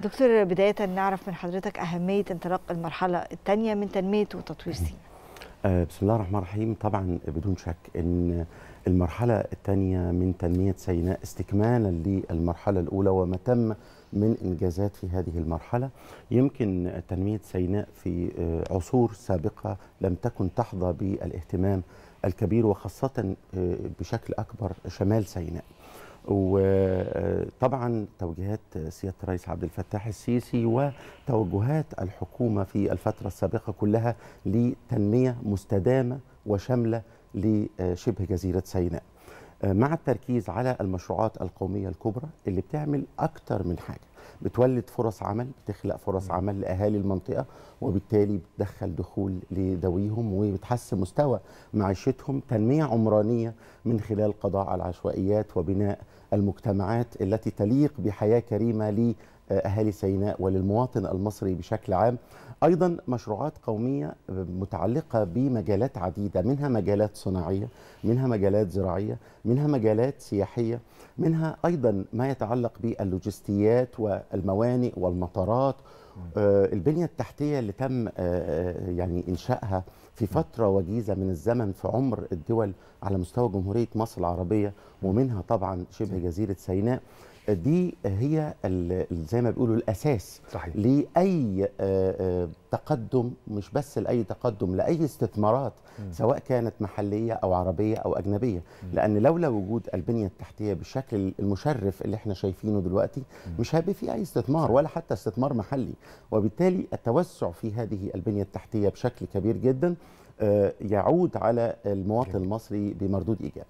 دكتور بداية نعرف من حضرتك أهمية انطلاق المرحلة الثانية من تنمية وتطوير سينا آه، بسم الله الرحمن الرحيم طبعا بدون شك ان المرحله الثانيه من تنميه سيناء استكمالا للمرحله الاولى وما تم من انجازات في هذه المرحله يمكن تنميه سيناء في آه، عصور سابقه لم تكن تحظى بالاهتمام الكبير وخاصه آه، بشكل اكبر شمال سيناء وطبعا توجيهات سياده الرئيس عبد الفتاح السيسي وتوجهات الحكومه في الفتره السابقه كلها لتنميه مستدامه وشامله لشبه جزيره سيناء مع التركيز على المشروعات القوميه الكبرى اللي بتعمل اكثر من حاجه بتولد فرص عمل بتخلق فرص عمل لاهالي المنطقه وبالتالي بتدخل دخول لذويهم وبتحسن مستوى معيشتهم تنميه عمرانيه من خلال قضاء على العشوائيات وبناء المجتمعات التي تليق بحياه كريمه اهالي سيناء وللمواطن المصري بشكل عام ايضا مشروعات قوميه متعلقه بمجالات عديده منها مجالات صناعيه منها مجالات زراعيه منها مجالات سياحيه منها ايضا ما يتعلق باللوجستيات والموانئ والمطارات آه، البنية التحتية اللي تم آه، آه، يعني إنشائها في فترة وجيزة من الزمن في عمر الدول على مستوى جمهورية مصر العربية ومنها طبعا شبه جزيرة سيناء دي هي زي ما بيقولوا الأساس صحيح. لأي تقدم مش بس لاي تقدم لاي استثمارات م. سواء كانت محليه او عربيه او اجنبيه م. لان لولا وجود البنيه التحتيه بالشكل المشرف اللي احنا شايفينه دلوقتي م. مش هيبقى في اي استثمار ولا حتى استثمار محلي وبالتالي التوسع في هذه البنيه التحتيه بشكل كبير جدا آه، يعود على المواطن المصري بمردود ايجابي